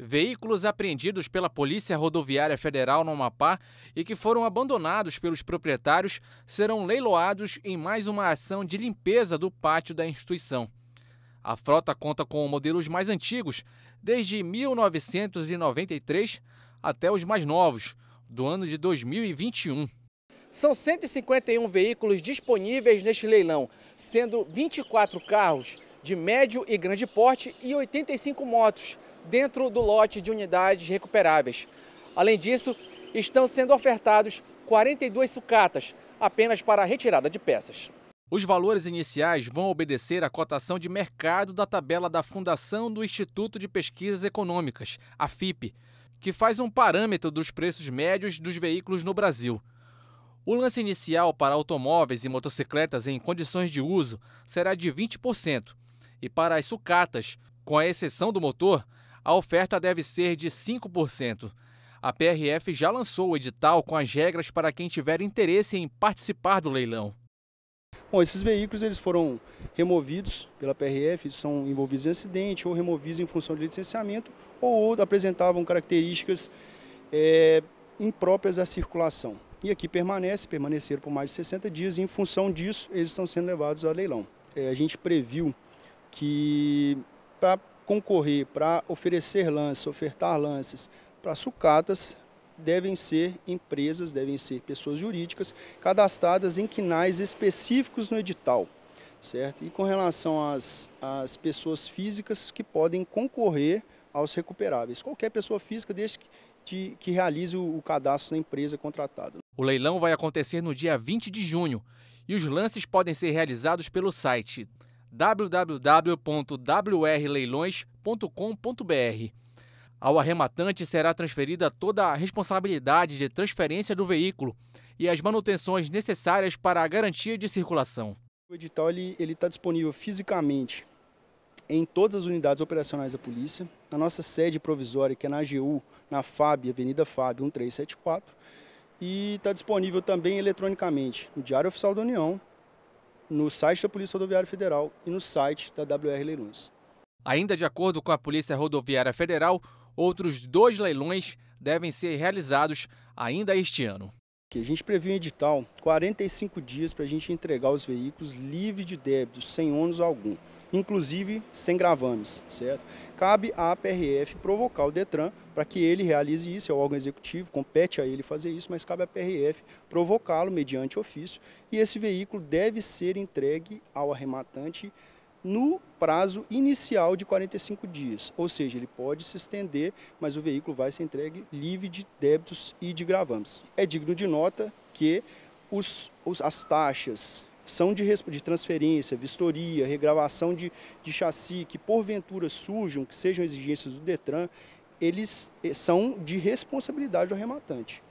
Veículos apreendidos pela Polícia Rodoviária Federal no Amapá e que foram abandonados pelos proprietários serão leiloados em mais uma ação de limpeza do pátio da instituição. A frota conta com modelos mais antigos, desde 1993 até os mais novos, do ano de 2021. São 151 veículos disponíveis neste leilão, sendo 24 carros de médio e grande porte e 85 motos dentro do lote de unidades recuperáveis. Além disso, estão sendo ofertados 42 sucatas apenas para a retirada de peças. Os valores iniciais vão obedecer à cotação de mercado da tabela da Fundação do Instituto de Pesquisas Econômicas, a FIP, que faz um parâmetro dos preços médios dos veículos no Brasil. O lance inicial para automóveis e motocicletas em condições de uso será de 20%, e para as sucatas, com a exceção do motor, a oferta deve ser de 5%. A PRF já lançou o edital com as regras para quem tiver interesse em participar do leilão. Bom, esses veículos eles foram removidos pela PRF, são envolvidos em acidente ou removidos em função de licenciamento ou apresentavam características é, impróprias à circulação. E aqui permanece, permaneceram por mais de 60 dias e em função disso eles estão sendo levados a leilão. É, a gente previu que para concorrer, para oferecer lances, ofertar lances para sucatas, devem ser empresas, devem ser pessoas jurídicas cadastradas em quinais específicos no edital. Certo? E com relação às, às pessoas físicas que podem concorrer aos recuperáveis. Qualquer pessoa física, desde que, que realize o, o cadastro da empresa contratada. O leilão vai acontecer no dia 20 de junho e os lances podem ser realizados pelo site www.wrleilões.com.br. Ao arrematante será transferida toda a responsabilidade de transferência do veículo e as manutenções necessárias para a garantia de circulação. O edital ele está disponível fisicamente em todas as unidades operacionais da polícia, na nossa sede provisória, que é na AGU, na FAB, Avenida FAB 1374, e está disponível também eletronicamente no Diário Oficial da União, no site da Polícia Rodoviária Federal e no site da WR Leilões. Ainda de acordo com a Polícia Rodoviária Federal, outros dois leilões devem ser realizados ainda este ano. A gente previu em edital 45 dias para a gente entregar os veículos livre de débitos, sem ônus algum inclusive sem gravames, certo? Cabe à PRF provocar o DETRAN para que ele realize isso, é o órgão executivo, compete a ele fazer isso, mas cabe à PRF provocá-lo mediante ofício e esse veículo deve ser entregue ao arrematante no prazo inicial de 45 dias, ou seja, ele pode se estender, mas o veículo vai ser entregue livre de débitos e de gravames. É digno de nota que os, os, as taxas são de, de transferência, vistoria, regravação de, de chassi, que porventura surjam, que sejam exigências do DETRAN, eles eh, são de responsabilidade do arrematante.